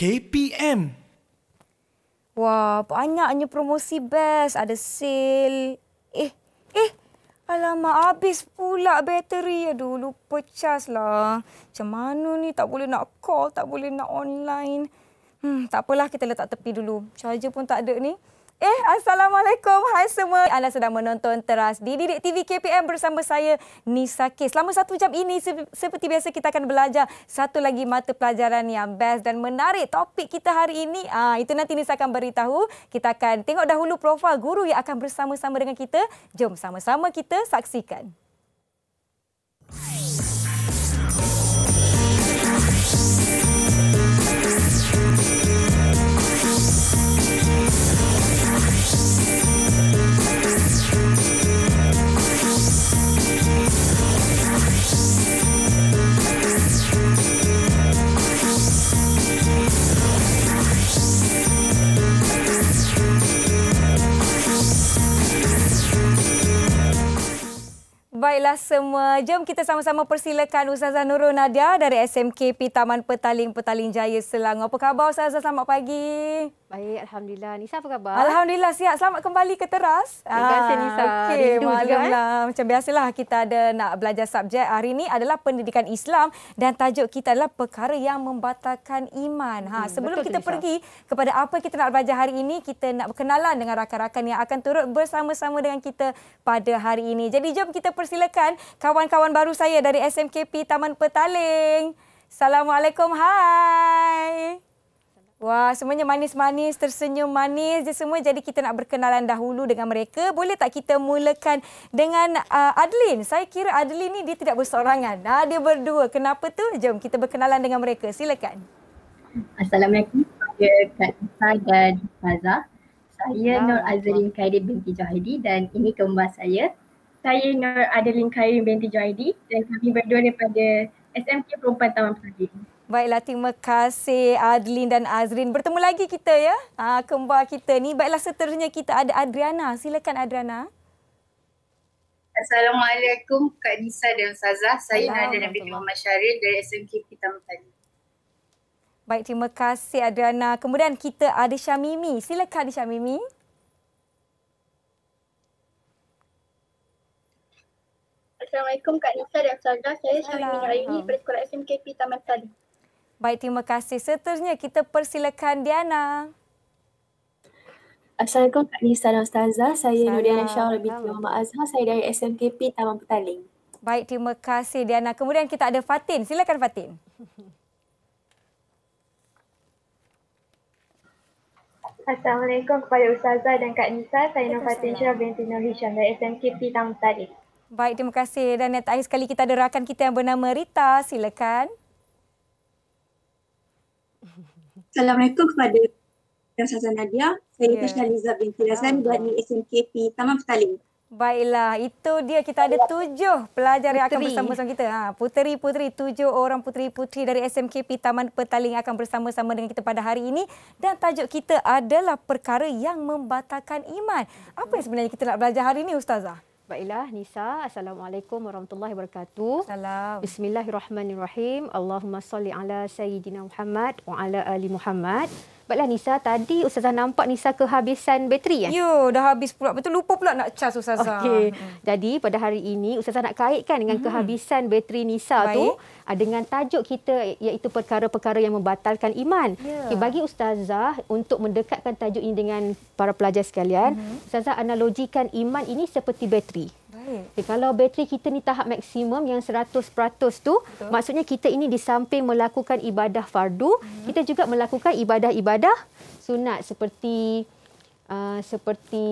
KPM. Wah, banyaknya promosi best. Ada sale. Eh, eh. Alamak, habis pula bateri. Aduh, lupa cas lah. Macam mana ni? Tak boleh nak call, tak boleh nak online. Hmm, tak apalah kita letak tepi dulu. Charger pun tak ada ni. Eh, Assalamualaikum. Hai semua. Anda sedang menonton teras di Didik TV KPM bersama saya, Nisa K. Selama satu jam ini, seperti biasa kita akan belajar satu lagi mata pelajaran yang best dan menarik. Topik kita hari ini, ah itu nanti Nisa akan beritahu. Kita akan tengok dahulu profil guru yang akan bersama-sama dengan kita. Jom sama-sama kita saksikan. ialah semua. Jom kita sama-sama persilakan Ustazah Nurul Nadia dari SMKP Taman Petaling Petaling Jaya Selangor. Apa khabar Ustazah? Selamat pagi. Baik, Alhamdulillah. Nisa apa khabar? Alhamdulillah, siap. Selamat kembali ke teras. Terima kasih Nisa. Ah, okay, Rindu juga. Lah. Eh? Macam biasalah kita ada nak belajar subjek. Hari ini adalah pendidikan Islam dan tajuk kita adalah perkara yang membatalkan iman. Ha, hmm, sebelum kita pergi kepada apa kita nak belajar hari ini, kita nak berkenalan dengan rakan-rakan yang akan turut bersama-sama dengan kita pada hari ini. Jadi jom kita persilakan perkenalkan kawan-kawan baru saya dari SMKP Taman Petaling. Assalamualaikum. Hai. Wah, semuanya manis-manis, tersenyum manis. Jadi semua jadi kita nak berkenalan dahulu dengan mereka. Boleh tak kita mulakan dengan uh, Adeline? Saya kira Adlin ni dia tidak bersorangan. Nah, dia berdua. Kenapa tu? Jom kita berkenalan dengan mereka. Silakan. Assalamualaikum. Saya Kak Isa dan Fazah. Saya Nur Azrin Khairid binti Johadi dan ini kembar saya, saya Nur Adelin Karim binti Joaidi dan kami berdua daripada SMK Perempuan Taman Pagi. Baiklah, terima kasih Adelin dan Azrin. Bertemu lagi kita ya, ah, kembar kita ni. Baiklah, seterusnya kita ada Adriana. Silakan Adriana. Assalamualaikum Kak Nisa dan Sazah. Saya Nur dan Binti Muhammad Syaril dari SMK Pitam Tadi. Baik, terima kasih Adriana. Kemudian kita ada Syamimi. Silakan Syamimi. Syamimi. Assalamualaikum Kak Nisa dan Ustazah. Saya Syahmi ini, dari Sekolah SMKP Taman Sari. Baik, terima kasih. Seterusnya kita persilakan Diana. Assalamualaikum Kak Nisa dan Ustazah. Saya Nurdiana Syah lebih tua Mak Azhar. Saya dari SMKP Taman Petaling. Baik, terima kasih Diana. Kemudian kita ada Fatin. Silakan Fatin. Assalamualaikum kepada Ustazah dan Kak Nisa. Saya Nur Fatin Syah binti Nur Hisham dari SMKP Taman Petaling. Baik, terima kasih. Dan yang terakhir sekali kita ada rakan kita yang bernama Rita. Silakan. Assalamualaikum kepada Ustaz Nadia. Saya yeah. Tisha ya. Liza binti oh. buat SMKP Taman Petaling. Baiklah, itu dia kita ada tujuh pelajar puteri. yang akan bersama-sama kita. Ha, puteri-puteri, tujuh orang puteri-puteri dari SMKP Taman Petaling akan bersama-sama dengan kita pada hari ini. Dan tajuk kita adalah perkara yang membatalkan iman. Apa yang sebenarnya kita nak belajar hari ini Ustazah? Baiklah Nisa, Assalamualaikum warahmatullahi wabarakatuh. Salam. Bismillahirrahmanirrahim. Allahumma salli ala sayyidina Muhammad wa ala ali Muhammad cepatlah Nisa. Tadi Ustazah nampak Nisa kehabisan bateri ya? Ya, dah habis pula. Betul lupa pula nak cas Ustazah. Okey. Hmm. Jadi pada hari ini Ustazah nak kaitkan dengan hmm. kehabisan bateri Nisa Baik. tu ah, dengan tajuk kita iaitu perkara-perkara yang membatalkan iman. Ya. Okay, bagi Ustazah untuk mendekatkan tajuk ini dengan para pelajar sekalian, hmm. Ustazah analogikan iman ini seperti bateri. Hmm. Okay, kalau bateri kita ni tahap maksimum yang 100% tu, Betul. maksudnya kita ini di samping melakukan ibadah fardu, hmm. kita juga melakukan ibadah-ibadah sunat seperti uh, seperti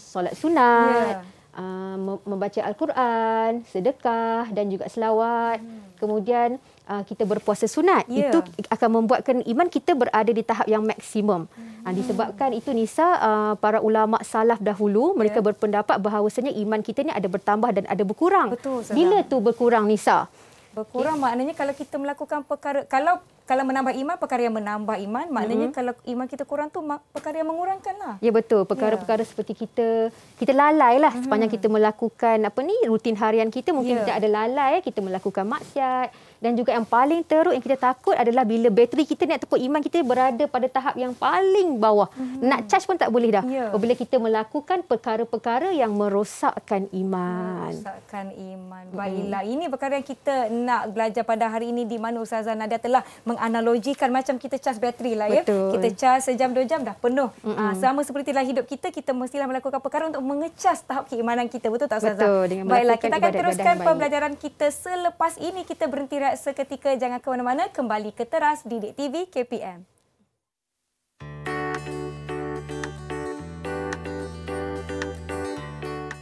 solat sunat, yeah. uh, membaca Al-Quran, sedekah dan juga selawat. Hmm. Kemudian uh, kita berpuasa sunat yeah. itu akan membuatkan iman kita berada di tahap yang maksimum ah, hmm uh, disebabkan itu nisa uh, para ulama salaf dahulu mereka yeah. berpendapat bahawasanya iman kita ni ada bertambah dan ada berkurang Betul, bila tu berkurang nisa berkurang okay. maknanya kalau kita melakukan perkara kalau kalau menambah iman perkara yang menambah iman maknanya mm-hmm. kalau iman kita kurang tu perkara yang mengurangkan lah. Ya betul perkara-perkara yeah. seperti kita kita lalai lah mm-hmm. sepanjang hmm. kita melakukan apa ni rutin harian kita mungkin yeah. kita ada lalai kita melakukan maksiat dan juga yang paling teruk yang kita takut adalah bila bateri kita nak ataupun iman kita berada pada tahap yang paling bawah hmm. nak charge pun tak boleh dah yeah. bila kita melakukan perkara-perkara yang merosakkan iman merosakkan iman mhm. baiklah hmm. ini perkara yang kita nak belajar pada hari ini di mana Ustazah Nadia telah menganalogikan macam kita charge bateri lah ya Betul. kita charge sejam dua jam dah penuh hmm. ha, sama seperti lah hidup kita kita mestilah melakukan perkara untuk mengecas tahap keimanan kita betul tak Ustazah? Betul, baiklah kita akan teruskan pembelajaran kita selepas ini kita berhenti berehat seketika jangan ke mana-mana kembali ke teras di Didik TV KPM.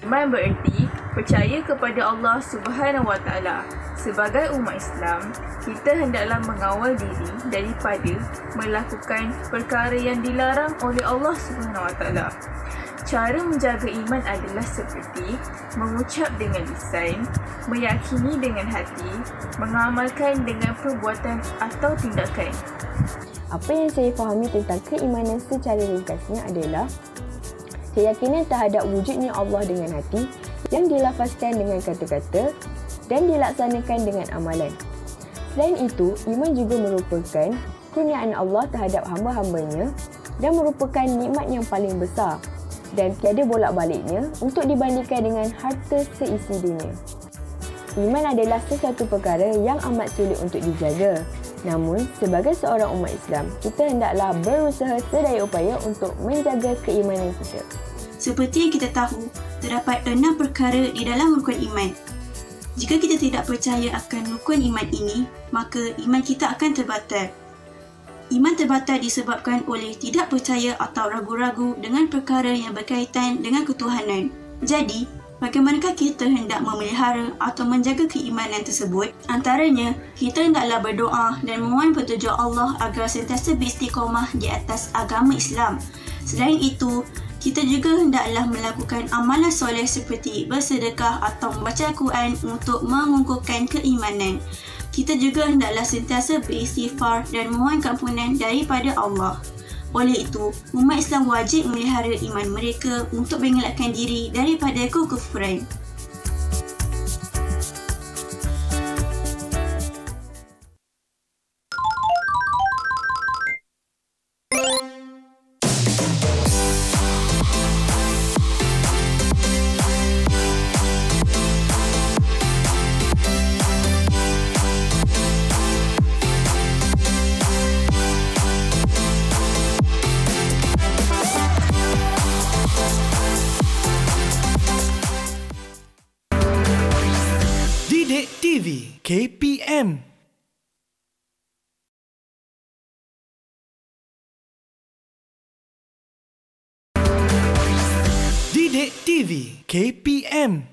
Main bererti percaya kepada Allah Subhanahu Wa Taala. Sebagai umat Islam, kita hendaklah mengawal diri daripada melakukan perkara yang dilarang oleh Allah Subhanahu Wa Taala. Cara menjaga iman adalah seperti mengucap dengan lisan, meyakini dengan hati, mengamalkan dengan perbuatan atau tindakan. Apa yang saya fahami tentang keimanan secara ringkasnya adalah keyakinan terhadap wujudnya Allah dengan hati yang dilafazkan dengan kata-kata dan dilaksanakan dengan amalan. Selain itu, iman juga merupakan kurniaan Allah terhadap hamba-hambanya dan merupakan nikmat yang paling besar dan tiada bolak-baliknya untuk dibandingkan dengan harta seisi dunia. Iman adalah sesuatu perkara yang amat sulit untuk dijaga. Namun, sebagai seorang umat Islam, kita hendaklah berusaha sedaya upaya untuk menjaga keimanan kita. Seperti yang kita tahu, terdapat enam perkara di dalam rukun iman. Jika kita tidak percaya akan rukun iman ini, maka iman kita akan terbatal iman terbatal disebabkan oleh tidak percaya atau ragu-ragu dengan perkara yang berkaitan dengan ketuhanan. Jadi, bagaimanakah kita hendak memelihara atau menjaga keimanan tersebut? Antaranya, kita hendaklah berdoa dan memohon petunjuk Allah agar sentiasa beristiqomah di atas agama Islam. Selain itu, kita juga hendaklah melakukan amalan soleh seperti bersedekah atau membaca Quran untuk mengukuhkan keimanan kita juga hendaklah sentiasa beristighfar dan mohon kampunan daripada Allah. Oleh itu, umat Islam wajib melihara iman mereka untuk mengelakkan diri daripada kekufuran. KPM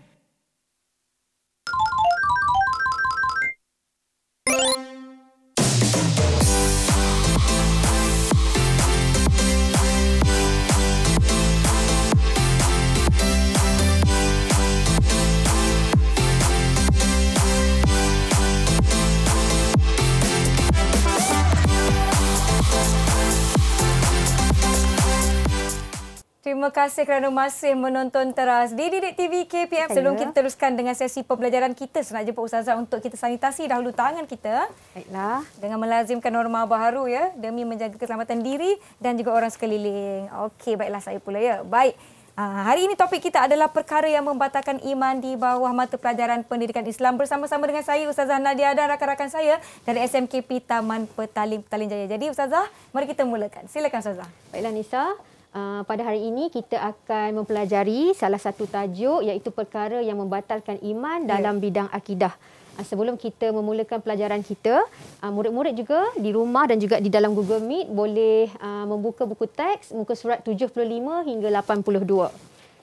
kasih kerana masih menonton teras di Didik TV KPM. Sebelum kita teruskan dengan sesi pembelajaran kita, senang nak jemput Ustazah untuk kita sanitasi dahulu tangan kita. Baiklah. Dengan melazimkan norma baru ya, demi menjaga keselamatan diri dan juga orang sekeliling. Okey, baiklah saya pula ya. Baik. Ah, hari ini topik kita adalah perkara yang membatalkan iman di bawah mata pelajaran pendidikan Islam bersama-sama dengan saya Ustazah Nadia dan rakan-rakan saya dari SMKP Taman Petaling Petaling Jaya. Jadi Ustazah, mari kita mulakan. Silakan Ustazah. Baiklah Nisa. Ah, pada hari ini kita akan mempelajari salah satu tajuk iaitu perkara yang membatalkan iman ya. dalam ya. bidang akidah. Ah, sebelum kita memulakan pelajaran kita, ah, murid-murid juga di rumah dan juga di dalam Google Meet boleh membuka buku teks muka surat 75 hingga 82.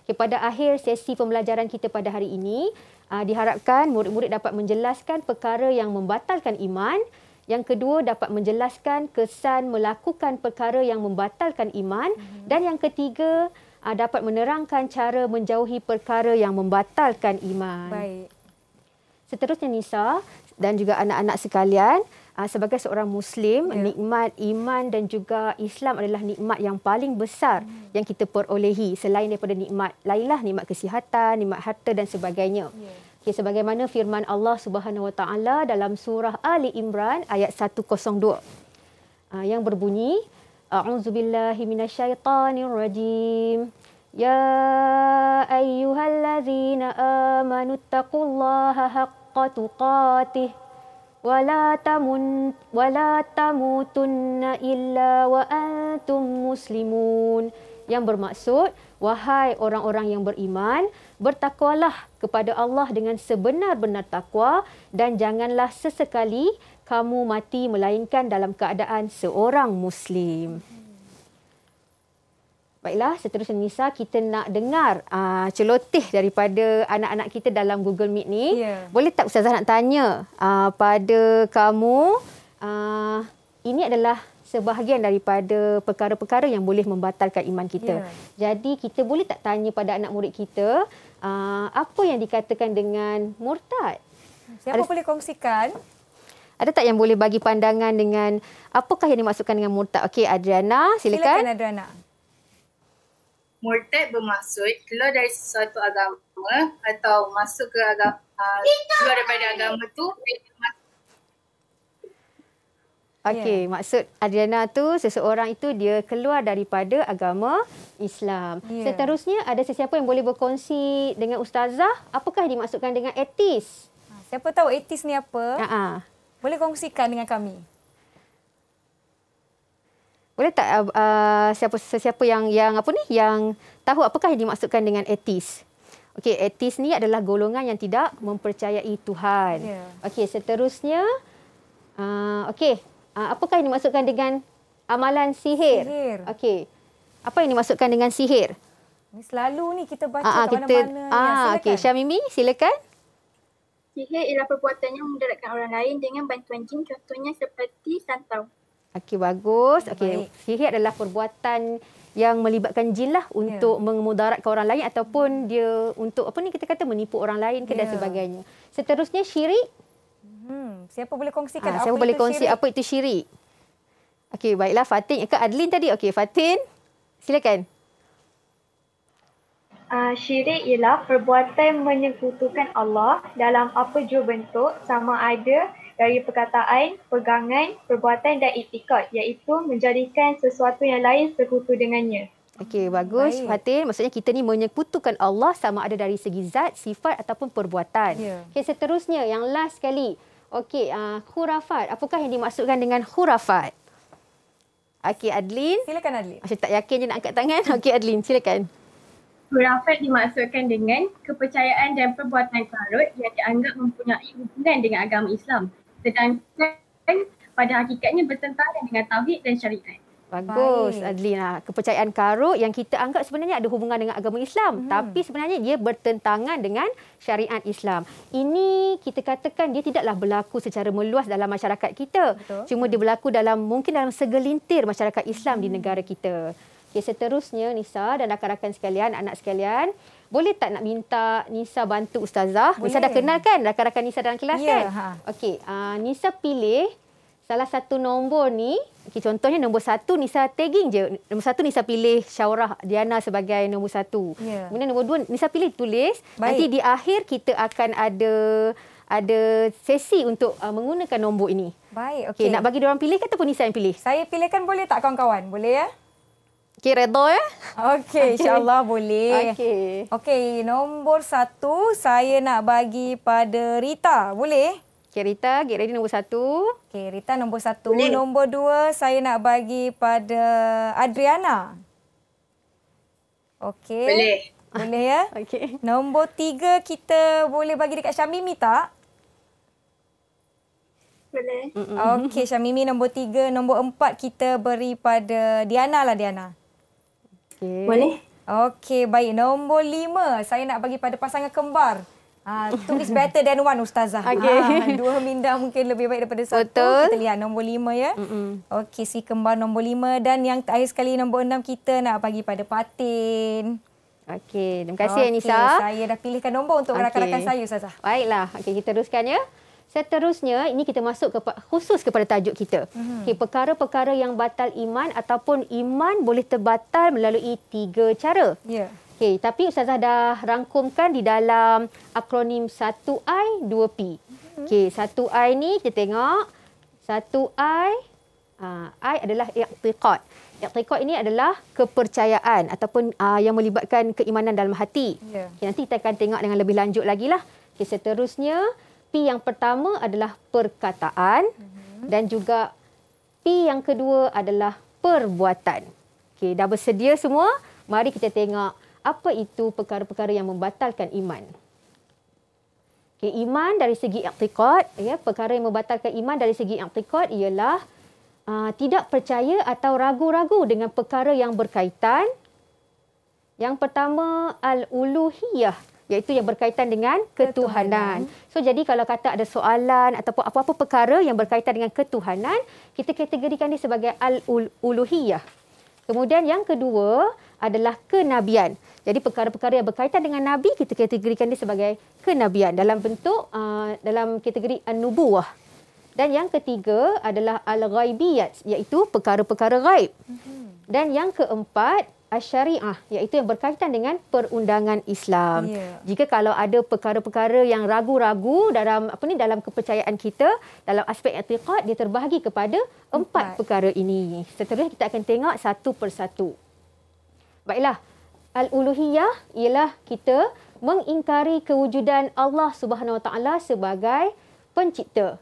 Kepada akhir sesi pembelajaran kita pada hari ini, diharapkan murid-murid dapat menjelaskan perkara yang membatalkan iman yang kedua dapat menjelaskan kesan melakukan perkara yang membatalkan iman mm-hmm. dan yang ketiga aa, ah, dapat menerangkan cara menjauhi perkara yang membatalkan iman. Baik. Seterusnya Nisa dan juga anak-anak sekalian ah, sebagai seorang muslim yeah. nikmat iman dan juga Islam adalah nikmat yang paling besar mm. yang kita perolehi selain daripada nikmat lainlah nikmat kesihatan nikmat harta dan sebagainya yeah. Okay, ya, sebagaimana firman Allah Subhanahu Wa Taala dalam surah Ali Imran ayat 102 ah, yang berbunyi A'udzubillahi minasyaitonirrajim Ya ayyuhallazina amanu taqullaha haqqa tuqatih wala tamun wala tamutunna illa wa antum muslimun yang bermaksud wahai orang-orang yang beriman bertakwalah kepada Allah dengan sebenar-benar takwa dan janganlah sesekali kamu mati melainkan dalam keadaan seorang muslim. Baiklah, seterusnya Nisa, kita nak dengar uh, celoteh daripada anak-anak kita dalam Google Meet ni. Yeah. Boleh tak Ustazah nak tanya uh, pada kamu, uh, ini adalah sebahagian daripada perkara-perkara yang boleh membatalkan iman kita. Yeah. Jadi kita boleh tak tanya pada anak murid kita, Ah, apa yang dikatakan dengan murtad? Siapa ada, boleh kongsikan? Ada tak yang boleh bagi pandangan dengan apakah yang dimaksudkan dengan murtad? Okey, Adriana, silakan. Silakan Adriana. Murtad bermaksud keluar dari sesuatu agama atau masuk ke agama uh, keluar daripada agama tu Okey, yeah. maksud Adriana tu seseorang itu dia keluar daripada agama Islam. Yeah. Seterusnya ada sesiapa yang boleh berkongsi dengan ustazah apakah dimaksudkan dengan etis? Ha, siapa tahu etis ni apa? Uh-huh. Boleh kongsikan dengan kami. Boleh tak uh, uh, siapa sesiapa yang yang apa ni yang tahu apakah yang dimaksudkan dengan etis? Okey, etis ni adalah golongan yang tidak mempercayai Tuhan. Yeah. Okey, seterusnya uh, okey Uh, apakah yang dimaksudkan dengan amalan sihir? Sihir. Okey. Apa yang dimaksudkan dengan sihir? Ini selalu ni kita baca uh, uh, kat mana-mana. Uh, Okey, Syamimi silakan. Sihir ialah perbuatan yang mendaratkan orang lain dengan bantuan jin contohnya seperti santau. Okey, bagus. Okey, sihir adalah perbuatan yang melibatkan jin lah ya. untuk yeah. memudaratkan orang lain ataupun dia untuk apa ni kita kata menipu orang lain ke yeah. dan ya. sebagainya. Seterusnya syirik. Hmm, siapa boleh kongsikan ha, siapa boleh itu kongsi apa itu syirik? Okey, baiklah Fatin ke Adlin tadi. Okey, Fatin. Silakan. Uh, syirik ialah perbuatan menyekutukan Allah dalam apa jua bentuk sama ada dari perkataan, pegangan, perbuatan dan itikad iaitu menjadikan sesuatu yang lain sekutu dengannya. Okey, bagus Baik. Fatin. Maksudnya kita ni menyekutukan Allah sama ada dari segi zat, sifat ataupun perbuatan. Yeah. Okey, seterusnya yang last sekali. Okey, uh, khurafat. Apakah yang dimaksudkan dengan hurafat? Okey, Adlin. Silakan Adlin. Masih tak yakin je nak angkat tangan. Okey, Adlin, silakan. Hurafat dimaksudkan dengan kepercayaan dan perbuatan karut yang dianggap mempunyai hubungan dengan agama Islam. Sedangkan pada hakikatnya bertentangan dengan tauhid dan syariat. Bagus Baik. Adlina. Ah, kepercayaan karut yang kita anggap sebenarnya ada hubungan dengan agama Islam. Hmm. Tapi sebenarnya dia bertentangan dengan syariat Islam. Ini kita katakan dia tidaklah berlaku secara meluas dalam masyarakat kita. Betul. Cuma dia berlaku dalam mungkin dalam segelintir masyarakat Islam hmm. di mhm. negara kita. Okay, seterusnya Nisa dan rakan-rakan sekalian, anak sekalian. Boleh tak nak minta Nisa bantu Ustazah? Boleh. Nisa dah kenal kan rakan-rakan Nisa dalam kelas yeah, kan? Ha. Okey, uh, Nisa pilih salah satu nombor ni Okay, contohnya nombor satu Nisa tagging je. Nombor satu Nisa pilih Syaurah Diana sebagai nombor satu. Yeah. Kemudian nombor dua Nisa pilih tulis. Baik. Nanti di akhir kita akan ada ada sesi untuk uh, menggunakan nombor ini. Baik, okey. Okay, nak bagi orang pilih ke ataupun Nisa yang pilih? Saya pilihkan boleh tak kawan-kawan? Boleh ya? Okey, redo ya? Okey, insyaAllah boleh. Okey. Okey, nombor satu saya nak bagi pada Rita. Boleh? Okey Rita, get ready nombor satu. Okey Rita nombor satu. Boleh. Nombor dua saya nak bagi pada Adriana. Okey. Boleh. Boleh ya. Okey. Nombor tiga kita boleh bagi dekat Syamimi tak? Boleh. Okey Syamimi nombor tiga. Nombor empat kita beri pada Diana lah Diana. Okey. Boleh. Okey baik. Nombor lima saya nak bagi pada pasangan kembar. Uh, ah, two better than one Ustazah. Okay. Uh, dua minda mungkin lebih baik daripada satu. Betul. Kita lihat nombor lima ya. Okey, si kembar nombor lima. Dan yang terakhir sekali nombor enam kita nak bagi pada patin. Okey, terima kasih okay, Anissa. Saya dah pilihkan nombor untuk okay. rakan-rakan saya Ustazah. Baiklah, okay, kita teruskan ya. Seterusnya, ini kita masuk ke, khusus kepada tajuk kita. Mm-hmm. Okay, yang batal iman ataupun iman boleh terbatal melalui tiga cara. Ya. Yeah. Okey, tapi Ustazah dah rangkumkan di dalam akronim 1I, 2P. Okey, 1I ni kita tengok. 1I, uh, ah, I adalah iqtiqat. Iqtiqat ini adalah kepercayaan ataupun uh, yang melibatkan keimanan dalam hati. Yeah. Okay, nanti kita akan tengok dengan lebih lanjut lagi. Lah. Okey, seterusnya, P yang pertama adalah perkataan. Mm -hmm. Dan juga P yang kedua adalah perbuatan. Okey, dah bersedia semua? Mari kita tengok apa itu perkara-perkara yang membatalkan iman. Okay, iman dari segi iqtiqat, ya, perkara yang membatalkan iman dari segi iqtiqat ialah uh, tidak percaya atau ragu-ragu dengan perkara yang berkaitan. Yang pertama, al-uluhiyah iaitu yang berkaitan dengan ketuhanan. ketuhanan. So jadi kalau kata ada soalan ataupun apa-apa perkara yang berkaitan dengan ketuhanan, kita kategorikan dia sebagai al-uluhiyah. Kemudian yang kedua, adalah kenabian. Jadi perkara-perkara yang berkaitan dengan nabi kita kategorikan dia sebagai kenabian dalam bentuk uh, dalam kategori an-nubuwah. Dan yang ketiga adalah al-ghaibiyat iaitu perkara-perkara ghaib. Mhm. Dan yang keempat asy-syariah iaitu yang berkaitan dengan perundangan Islam. Yeah. Jika kalau ada perkara-perkara yang ragu-ragu dalam apa ni dalam kepercayaan kita dalam aspek i'tiqad dia terbahagi kepada empat, empat perkara ini. Seterusnya kita akan tengok satu persatu. Baiklah. Al-uluhiyah ialah kita mengingkari kewujudan Allah Subhanahu Wa Taala sebagai pencipta.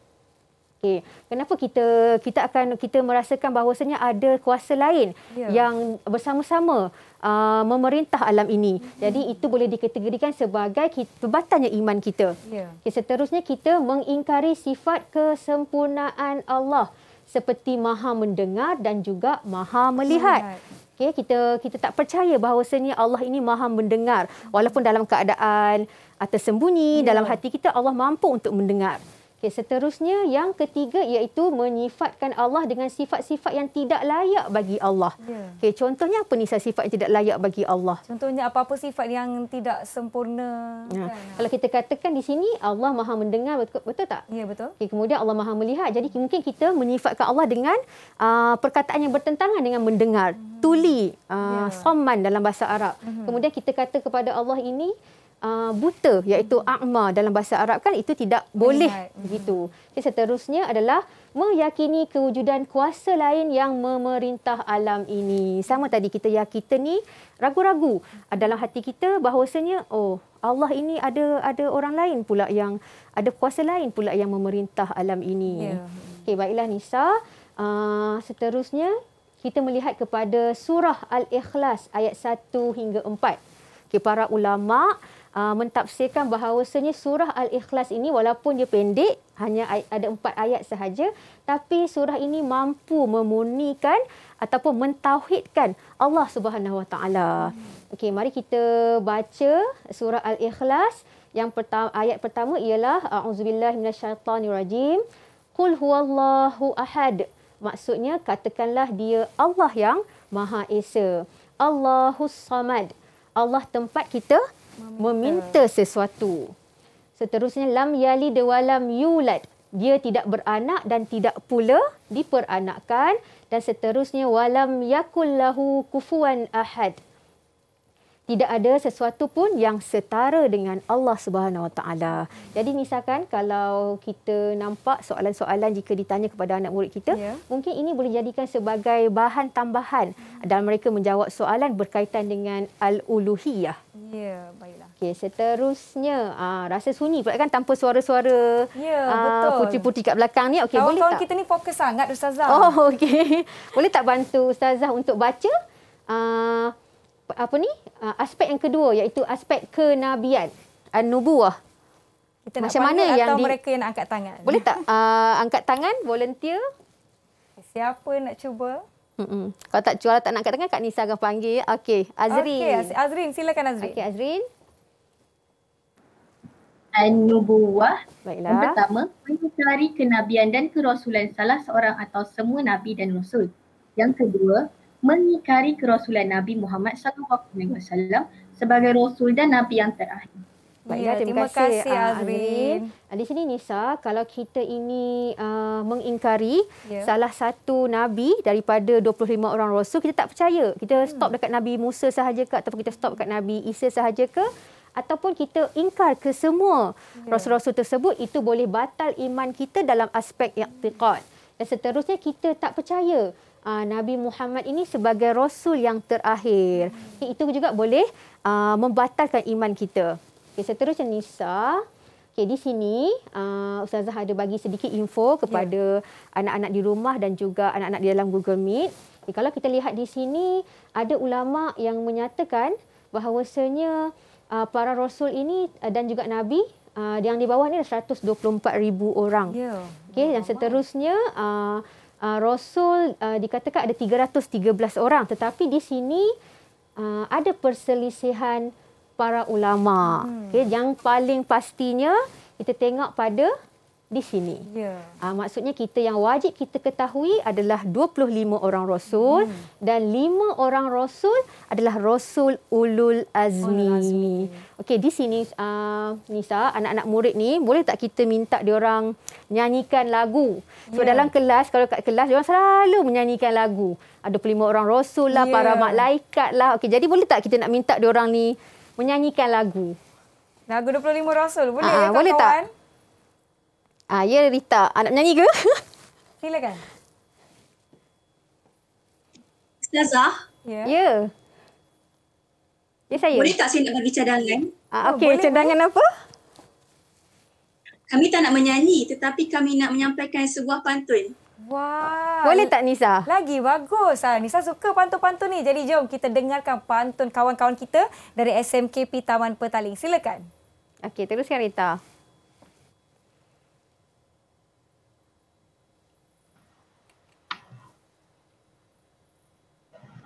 Okay. Kenapa kita kita akan kita merasakan bahawasanya ada kuasa lain yeah. yang bersama-sama uh, memerintah alam ini. Mm-hmm. Jadi itu boleh dikategorikan sebagai perbatannya iman kita. Yeah. Okay, seterusnya kita mengingkari sifat kesempurnaan Allah seperti Maha mendengar dan juga Maha melihat. Okay, kita kita tak percaya bahawa bahawasanya Allah ini maha mendengar. Walaupun dalam keadaan tersembunyi, yeah. dalam hati kita Allah mampu untuk mendengar. Okay, seterusnya yang ketiga iaitu menyifatkan Allah dengan sifat-sifat yang tidak layak bagi Allah. Yeah. Okay, contohnya apa ni sifat yang tidak layak bagi Allah? Contohnya apa-apa sifat yang tidak sempurna. Yeah. Kan? Kalau kita katakan di sini Allah maha mendengar betul, betul tak? Ya yeah, betul. Okay, kemudian Allah maha melihat. Jadi mungkin kita menyifatkan Allah dengan uh, perkataan yang bertentangan dengan mendengar. hmm Tuli, uh, yeah. soman dalam bahasa Arab. Mm-hmm. Kemudian kita kata kepada Allah ini Uh, buta iaitu hmm. akma dalam bahasa Arab kan itu tidak hmm. boleh hmm. begitu. Jadi seterusnya adalah meyakini kewujudan kuasa lain yang memerintah alam ini. Sama tadi kita ya kita ni ragu-ragu dalam hati kita bahawasanya oh Allah ini ada ada orang lain pula yang ada kuasa lain pula yang memerintah alam ini. Yeah. Okey baiklah Nisa uh, seterusnya kita melihat kepada surah Al-Ikhlas ayat 1 hingga 4. Okey para ulama uh, mentafsirkan bahawasanya surah Al-Ikhlas ini walaupun dia pendek, hanya ada empat ayat sahaja, tapi surah ini mampu memunikan ataupun mentauhidkan Allah Subhanahu Wa Taala. Okey, mari kita baca surah Al-Ikhlas. Yang pertama, ayat pertama ialah auzubillahi minasyaitonirrajim. Qul huwallahu ahad. Maksudnya katakanlah dia Allah yang Maha Esa. Allahus Samad. Allah tempat kita meminta, meminta sesuatu. Seterusnya lam yali de walam yulad. Dia tidak beranak dan tidak pula diperanakkan dan seterusnya walam yakullahu kufuan ahad tidak ada sesuatu pun yang setara dengan Allah Subhanahu Wa Taala. Jadi misalkan kalau kita nampak soalan-soalan jika ditanya kepada anak murid kita, yeah. mungkin ini boleh jadikan sebagai bahan tambahan mm. dalam mereka menjawab soalan berkaitan dengan al-uluhiyah. Ya, yeah, baiklah. Okey, seterusnya aa, ah, rasa sunyi pula kan tanpa suara-suara. Ya, yeah, betul. Putih-putih kat belakang ni. Okey, boleh tak? Kawan kita ni fokus sangat ustazah. Oh, okey. boleh tak bantu ustazah untuk baca? Aa, ah, apa ni? Ah, aspek yang kedua iaitu aspek kenabian, nubuah. Kita Macam nak mana yang di... mereka yang nak angkat tangan? Boleh tak uh, angkat tangan volunteer? Siapa nak cuba? Mm-mm. Kalau tak jual tak nak angkat tangan Kak Nisa akan panggil. Okey, Azrin. Okey, Azrin silakan Azrin. Okey, Azrin. Nubuah. Baiklah. Yang pertama, mencari kenabian dan kerasulan salah seorang atau semua nabi dan rasul. Yang kedua, mengikari kerasulan Nabi Muhammad Sallallahu Alaihi Wasallam sebagai rasul dan nabi yang terakhir. Baiklah, ya, ya, terima, terima kasih, kasih Azrin. Azrin. Ah, di sini Nisa, kalau kita ini uh, mengingkari ya. salah satu Nabi daripada 25 orang Rasul, kita tak percaya. Kita hmm. stop dekat Nabi Musa sahaja ke ataupun kita stop dekat Nabi Isa sahaja ke ataupun kita ingkar ke semua ya. Rasul-Rasul tersebut, itu boleh batal iman kita dalam aspek yang iqtiqat. Dan seterusnya, kita tak percaya uh, Nabi Muhammad ini sebagai rasul yang terakhir. Hmm. Itu juga boleh uh, membatalkan iman kita. Okay, seterusnya Nisa. Okay, di sini uh, ustazah ada bagi sedikit info kepada yeah. anak-anak di rumah dan juga anak-anak di dalam Google Meet. Okay, kalau kita lihat di sini ada ulama yang menyatakan bahawasanya uh, para rasul ini uh, dan juga nabi uh, yang di bawah ni 124,000 orang. Ya. Okay, Yeah. yang seterusnya uh, uh, rasul uh, dikatakan ada 313 orang tetapi di sini uh, ada perselisihan para ulama hmm. okey yang paling pastinya kita tengok pada di sini. Ya. Uh, maksudnya kita yang wajib kita ketahui adalah 25 orang rasul hmm. dan 5 orang rasul adalah rasul ulul azmi. azmi. Okey di sini uh, Nisa anak-anak murid ni boleh tak kita minta dia orang nyanyikan lagu. So ya. dalam kelas kalau kat kelas dia selalu menyanyikan lagu. Ada uh, 25 orang rasul lah ya. para malaikat lah. Okay, jadi boleh tak kita nak minta dia orang ni menyanyikan lagu. Lagu 25 rasul boleh uh, ya kawan? Boleh Ah, ya Rita, anak ah, nak menyanyi ke? Silakan. Ustazah? Ya. Ya. Ya saya. Boleh tak saya nak bagi cadangan? Ah, oh, okey, oh, cadangan boleh. apa? Kami tak nak menyanyi tetapi kami nak menyampaikan sebuah pantun. Wah. Wow. Boleh tak Nisa? Lagi bagus. Ah, Nisa suka pantun-pantun ni. Jadi jom kita dengarkan pantun kawan-kawan kita dari SMKP Taman Petaling. Silakan. Okey, teruskan Rita. Rita.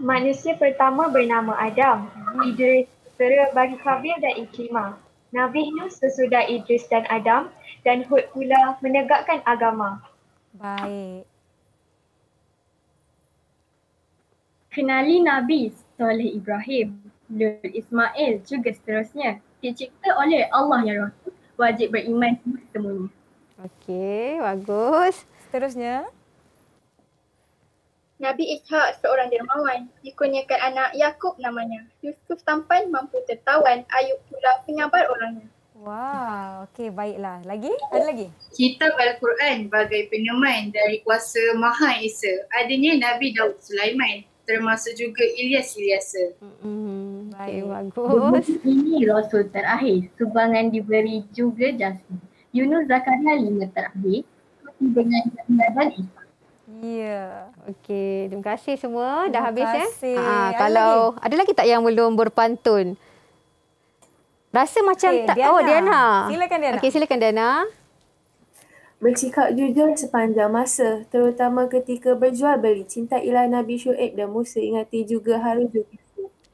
manusia pertama bernama Adam. Idris putera bagi Khabir dan Ikrimah. Nabi Nuh sesudah Idris dan Adam dan Hud pula menegakkan agama. Baik. Kenali Nabi oleh Ibrahim, Nur Ismail juga seterusnya. Dicipta oleh Allah yang Rasul. Wajib beriman semua. Okey, bagus. Seterusnya. Nabi Ishaq seorang dermawan, dikurniakan anak Yakub namanya. Yusuf tampan mampu tertawan, ayuh pula penyabar orangnya. Wah, wow. okey baiklah. Lagi? Ada lagi? Kitab Al-Quran bagai penyemain dari kuasa Maha Esa. Adanya Nabi Daud Sulaiman termasuk juga Ilyas Ilyasa. Mm-hmm. Baik, okay. bagus. Ini rasul terakhir. Sumbangan diberi juga Jasmine. Yunus Zakaria lima terakhir. Dengan Jasmine dan Yeah. Okey, terima kasih semua. Terima Dah habis eh? kasih. eh? Ha, kalau lagi. ada lagi tak yang belum berpantun? Rasa macam okay, tak. Diana. Oh, Diana. Silakan Diana. Okey, silakan Diana. Bercikap jujur sepanjang masa, terutama ketika berjual beli. Cinta ilah Nabi Shu'ib dan Musa ingati juga hari Jumaat.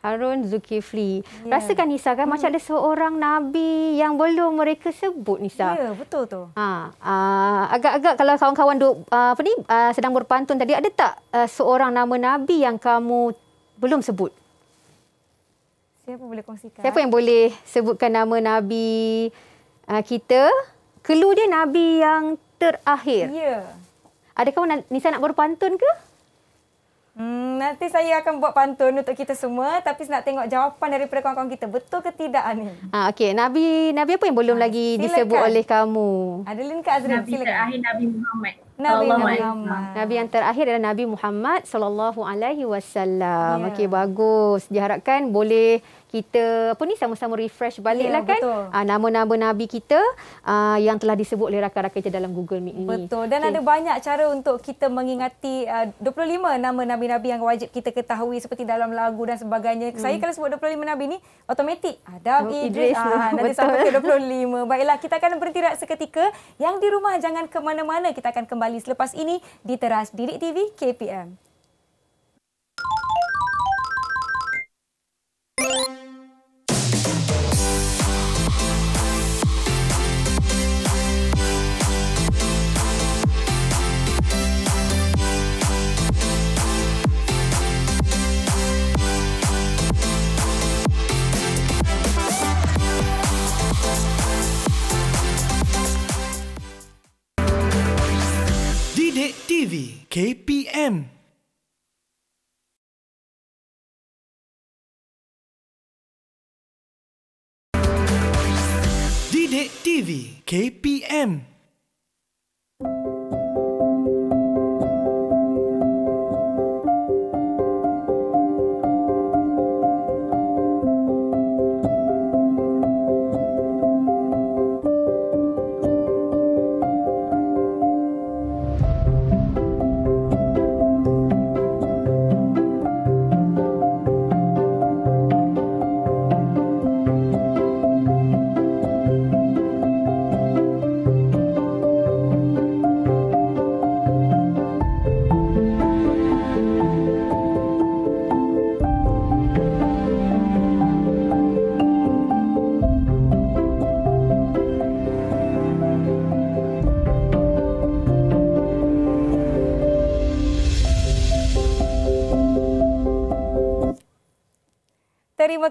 Harun Zulkifli. Yeah. Rasakan Nisa kan hmm. macam ada hmm. seorang nabi yang belum mereka sebut Nisa. Ya, yeah, betul tu. Ha, uh, agak-agak kalau kawan-kawan duk uh, uh, sedang berpantun tadi ada tak uh, seorang nama nabi yang kamu belum sebut? Siapa boleh kongsikan? Siapa yang boleh sebutkan nama nabi uh, kita? Kelu dia nabi yang terakhir. Ya. Yeah. Adakah Nisa nak berpantun ke? Hmm, nanti saya akan buat pantun untuk kita semua tapi nak tengok jawapan daripada kawan-kawan kita betul ke tidak ni. Ha ah, okey nabi nabi apa yang belum ha, lagi silakan. disebut oleh kamu? Adelin ke Azrin nabi silakan. terakhir Nabi Muhammad. Nabi Muhammad. Nabi yang terakhir adalah Nabi Muhammad sallallahu alaihi wasallam. Ya. Okey bagus. Diharapkan boleh kita apa ni sama-sama refresh baliklah ya, lah kan ah, nama-nama nabi kita uh, yang telah disebut oleh rakan-rakan kita dalam Google Meet ni. Betul. Dan okay. ada banyak cara untuk kita mengingati ah, uh, 25 nama nabi-nabi yang wajib kita ketahui seperti dalam lagu dan sebagainya. Hmm. Saya kalau sebut 25 nabi ni automatik Adam, oh, Idris, ah, nanti sampai ke 25. Baiklah kita akan berhenti rehat seketika. Yang di rumah jangan ke mana-mana. Kita akan kembali selepas ini di teras Didik TV KPM. Thank you. TV KPM Didik TV KPM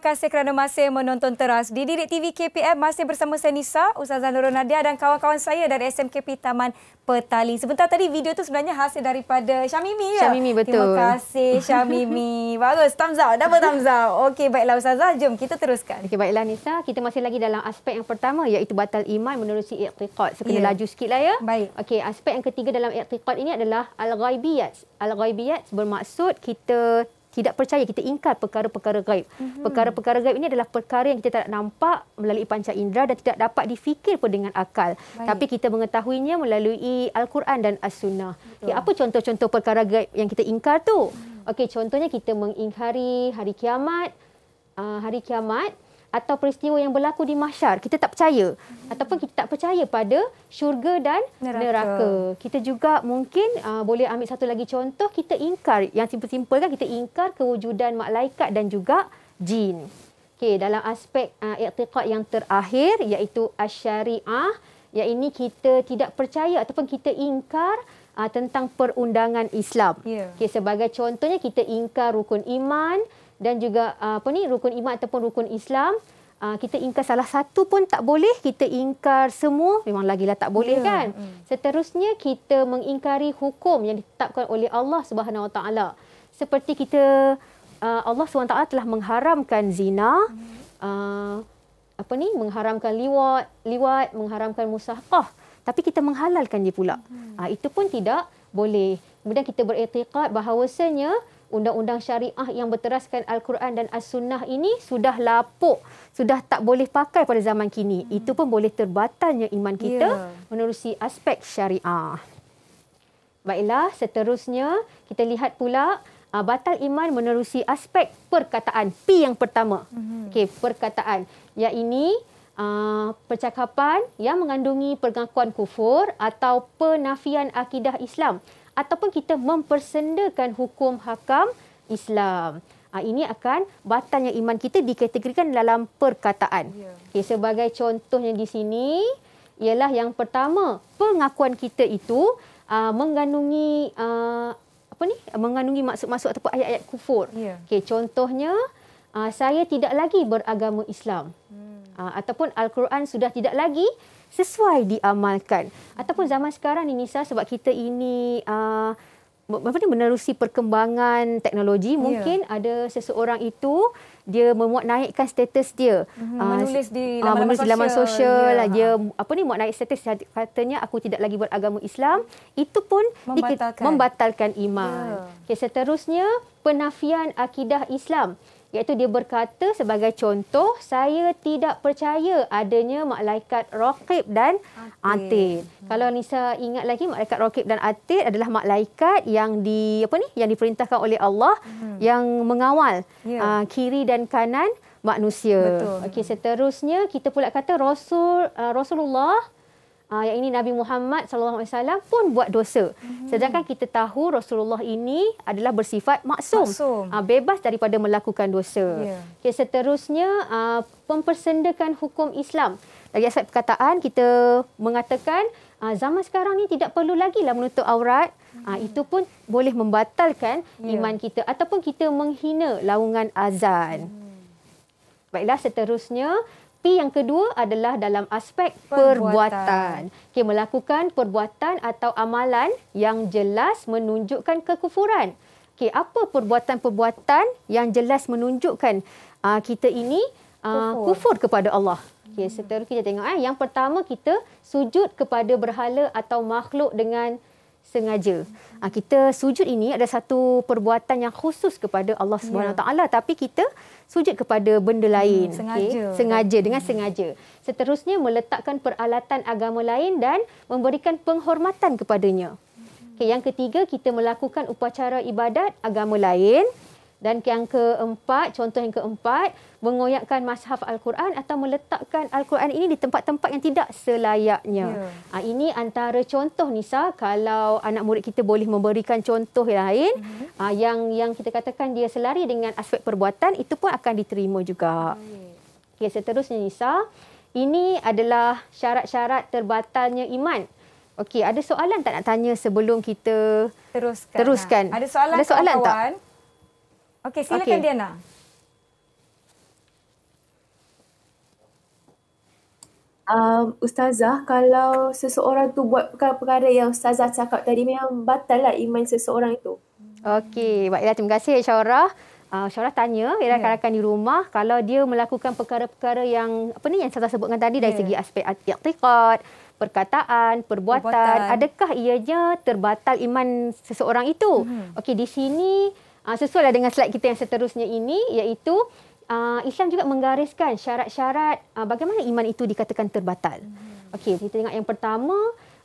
kasih kerana masih menonton teras. Di Didik TV KPM masih bersama saya Nisa, Ustazah Nurul Nadia dan kawan-kawan saya dari SMKP Taman Petaling. Sebentar tadi video tu sebenarnya hasil daripada Syamimi. Ya? Syamimi betul. Terima kasih Syamimi. Bagus. Thumbs up. Double thumbs up. Okey baiklah Ustazah. Jom kita teruskan. Okey baiklah Nisa. Kita masih lagi dalam aspek yang pertama iaitu batal iman menerusi iqtiqat. So kena yeah. laju sikit lah ya. Baik. Okey aspek yang ketiga dalam iqtiqat ini adalah al-ghaibiyat. Al-ghaibiyat bermaksud kita tidak percaya kita ingkar perkara-perkara gaib. Mm-hmm. Perkara-perkara gaib ini adalah perkara yang kita tak nampak melalui panca indera dan tidak dapat difikir pun dengan akal. Baik. Tapi kita mengetahuinya melalui Al-Quran dan As-Sunnah. Okay, ya, apa contoh-contoh perkara gaib yang kita ingkar tu? Mm. Okey, contohnya kita mengingkari hari kiamat. Uh, hari kiamat atau peristiwa yang berlaku di mahsyar kita tak percaya hmm. ataupun kita tak percaya pada syurga dan neraka, neraka. kita juga mungkin uh, boleh ambil satu lagi contoh kita ingkar yang simple-simple kan kita ingkar kewujudan malaikat dan juga jin okey dalam aspek uh, i'tiqad yang terakhir iaitu asy-syariah yang ini kita tidak percaya ataupun kita ingkar uh, tentang perundangan Islam yeah. okey sebagai contohnya kita ingkar rukun iman dan juga ah, apa ni rukun iman ataupun rukun Islam ah, kita ingkar salah satu pun tak boleh kita ingkar semua memang lagilah tak boleh yeah. kan mm. seterusnya kita mengingkari hukum yang ditetapkan oleh Allah Subhanahu Wa Taala seperti kita ah, Allah SWT telah mengharamkan zina mm. apa ni mengharamkan liwat liwat mengharamkan musahqah tapi kita menghalalkan dia pula mm. itu pun tidak boleh kemudian kita beretikad bahawasanya undang-undang syariah yang berteraskan Al-Quran dan As-Sunnah ini sudah lapuk, sudah tak boleh pakai pada zaman kini. Hmm. Itu pun boleh terbatalnya iman kita yeah. menerusi aspek syariah. Baiklah, seterusnya kita lihat pula uh, batal iman menerusi aspek perkataan. P yang pertama. Hmm. Okey, perkataan. Yang ini Uh, percakapan yang mengandungi pengakuan kufur atau penafian akidah Islam ataupun kita mempersendakan hukum hakam Islam. Ah, ini akan batalnya iman kita dikategorikan dalam perkataan. Ya. Okay, sebagai contohnya di sini, ialah yang pertama, pengakuan kita itu uh, mengandungi uh, apa ni? mengandungi maksud-maksud ataupun ayat-ayat kufur. Yeah. Okay, contohnya, uh, saya tidak lagi beragama Islam. Hmm. Ha, ataupun Al-Quran sudah tidak lagi sesuai diamalkan. Ataupun zaman sekarang ini, Nisa, sebab kita ini uh, menerusi perkembangan teknologi, yeah. mungkin ada seseorang itu dia memuat naikkan status dia mhm, ah, menulis di laman, menulis laman, laman sosial lah ya. dia apa ni muat naik status katanya aku tidak lagi beragama Islam itu pun membatalkan, membatalkan iman ya. okey seterusnya penafian akidah Islam iaitu dia berkata sebagai contoh saya tidak percaya adanya malaikat raqib dan atid. Hmm. Kalau Nisa ingat lagi malaikat raqib dan atid adalah malaikat yang di apa ni yang diperintahkan oleh Allah hmm. yang mengawal yeah. Ya. uh, kiri dan kanan manusia. Okey seterusnya kita pula kata rasul uh, Rasulullah Uh, yang ini Nabi Muhammad SAW pun buat dosa. Mm-hmm. Sedangkan kita tahu Rasulullah ini adalah bersifat maksum. maksum. Uh, bebas daripada melakukan dosa. Yeah. Okay, seterusnya, uh, pempersendakan hukum Islam. Dari aspek perkataan, kita mengatakan uh, zaman sekarang ini tidak perlu lagi lah menutup aurat. Mm-hmm. Uh, itu pun boleh membatalkan yeah. iman kita. Ataupun kita menghina laungan azan. Mm. Baiklah, seterusnya... P yang kedua adalah dalam aspek perbuatan. perbuatan. Okey, melakukan perbuatan atau amalan yang jelas menunjukkan kekufuran. Okey, apa perbuatan-perbuatan yang jelas menunjukkan uh, kita ini uh, kufur. kufur kepada Allah? Okey, seterusnya kita tengok eh. Yang pertama kita sujud kepada berhala atau makhluk dengan sengaja. Ha, kita sujud ini ada satu perbuatan yang khusus kepada Allah ya. swt. yeah. tapi kita sujud kepada benda hmm, lain hmm, sengaja okay? sengaja dengan hmm. sengaja seterusnya meletakkan peralatan agama lain dan memberikan penghormatan kepadanya hmm. okay, yang ketiga kita melakukan upacara ibadat agama lain dan yang keempat, contoh yang keempat, mengoyakkan mashaf Al-Quran atau meletakkan Al-Quran ini di tempat-tempat yang tidak selayaknya. Yeah. Ha, ini antara contoh Nisa, kalau anak murid kita boleh memberikan contoh yang lain, mm-hmm. ha, yang yang kita katakan dia selari dengan aspek perbuatan, itu pun akan diterima juga. Mm. Okay, ya, seterusnya Nisa, ini adalah syarat-syarat terbatalnya iman. Okey, ada soalan tak nak tanya sebelum kita teruskan? teruskan. Ha, ada soalan, ada soalan kawan tak? Okey, silakan okay. Diana. Um, Ustazah, kalau seseorang tu buat perkara-perkara yang Ustazah cakap tadi, memang batal lah iman seseorang itu. Okey, baiklah. Terima kasih, Syaurah. Uh, Syaurah tanya, ialah ya, yeah. rakan di rumah, kalau dia melakukan perkara-perkara yang, apa ni yang Ustazah sebutkan tadi dari yeah. segi aspek iktiqat, perkataan, perbuatan, perbuatan, adakah ianya terbatal iman seseorang itu? Mm-hmm. Okey, di sini uh, sesuailah dengan slide kita yang seterusnya ini iaitu uh, Islam juga menggariskan syarat-syarat uh, bagaimana iman itu dikatakan terbatal. Hmm. Okey, kita tengok yang pertama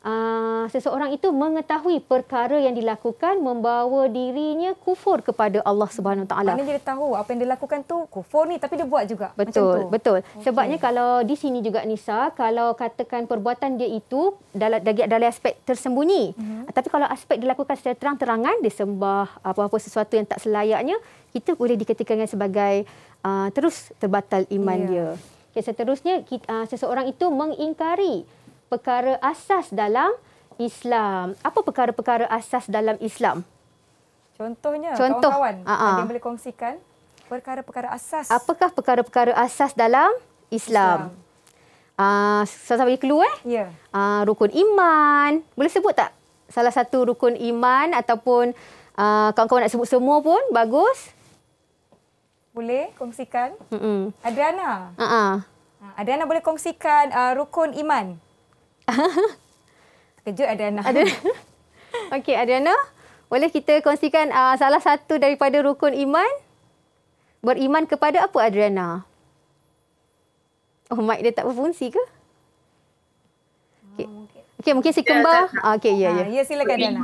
uh, seseorang itu mengetahui perkara yang dilakukan membawa dirinya kufur kepada Allah Subhanahu Wa taala. Maknanya dia tahu apa yang dilakukan tu kufur ni tapi dia buat juga. Betul, betul. Okay. Sebabnya kalau di sini juga Nisa, kalau katakan perbuatan dia itu dalam dari, dari aspek tersembunyi. Uh-huh. Tapi kalau aspek dilakukan secara terang-terangan dia sembah apa-apa sesuatu yang tak selayaknya, itu boleh dikatakan sebagai uh, terus terbatal iman yeah. dia. Okay, seterusnya kita, uh, seseorang itu mengingkari perkara asas dalam Islam. Apa perkara-perkara asas dalam Islam? Contohnya, Contoh. kawan-kawan, uh-huh. Ah, anda ah. boleh kongsikan perkara-perkara asas. Apakah perkara-perkara asas dalam Islam? Islam. Uh, ah, saya bagi clue. Eh? Yeah. Ya. Uh, rukun iman. Boleh sebut tak salah satu rukun iman ataupun uh, kawan-kawan nak sebut semua pun bagus? Boleh kongsikan. Mm-mm. Adriana. Uh-huh. Adriana boleh kongsikan uh, rukun iman. Kejut Adriana. Ada. Okey Adriana, boleh kita kongsikan uh, salah satu daripada rukun iman? Beriman kepada apa Adriana? Oh, mic dia tak berfungsi ke? Okey. Okey, mungkin si kembar. Ya, Okey, ya, ya. Ah, ya, silakan Adriana.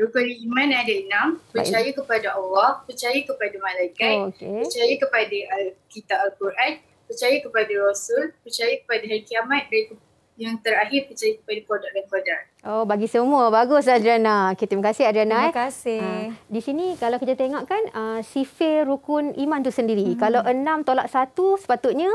Rukun iman ada enam. Percaya Baik. kepada Allah, percaya kepada malaikat, oh, okay. percaya kepada kitab Al-Quran, percaya kepada Rasul, percaya kepada hari kiamat dan yang terakhir percaya kepada produk dan produk. Oh, bagi semua. Bagus, Adriana. Okay, terima kasih, Adriana. Terima eh. kasih. Uh, di sini, kalau kita tengok kan, uh, ah, sifir rukun iman tu sendiri. Hmm. Kalau enam tolak satu, sepatutnya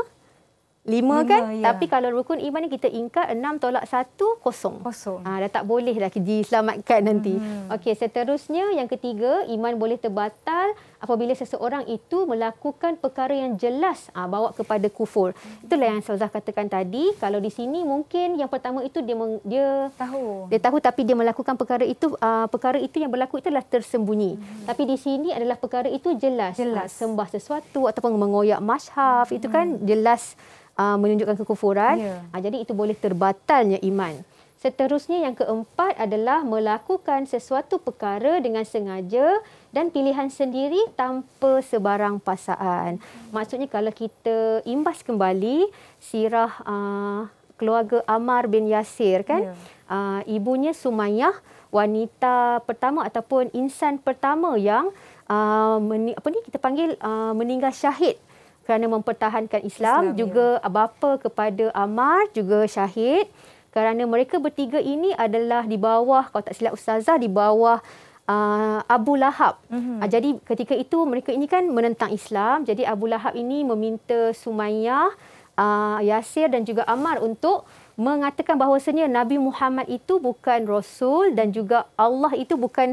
lima kan? Ya. Tapi kalau rukun iman ni kita ingkar enam tolak satu kosong. Kosong. Ha, dah tak boleh lah diselamatkan nanti. Hmm. Okey seterusnya yang ketiga iman boleh terbatal apabila seseorang itu melakukan perkara yang jelas uh, bawa kepada kufur. Itulah yang Ustazah katakan tadi. Kalau di sini mungkin yang pertama itu dia meng, dia tahu. Dia tahu tapi dia melakukan perkara itu uh, perkara itu yang berlaku itu adalah tersembunyi. Hmm. Tapi di sini adalah perkara itu jelas. jelas. Uh, sembah sesuatu ataupun mengoyak mashaf hmm. itu kan hmm. jelas uh, menunjukkan kekufuran. Yeah. Ya. Uh, jadi itu boleh terbatalnya iman. Seterusnya yang keempat adalah melakukan sesuatu perkara dengan sengaja dan pilihan sendiri tanpa sebarang pasaan. Maksudnya kalau kita imbas kembali sirah uh, keluarga Amar bin Yasir kan, ya. uh, ibunya Sumayyah wanita pertama ataupun insan pertama yang uh, apa ni kita panggil uh, meninggal syahid kerana mempertahankan Islam, Islam ya. juga ya. bapa kepada Amar juga syahid kerana mereka bertiga ini adalah di bawah kalau tak silap ustazah di bawah uh, Abu Lahab. Mm-hmm. Uh, jadi ketika itu mereka ini kan menentang Islam. Jadi Abu Lahab ini meminta Sumayyah, uh, Yasir dan juga Ammar untuk mengatakan bahawasanya Nabi Muhammad itu bukan rasul dan juga Allah itu bukan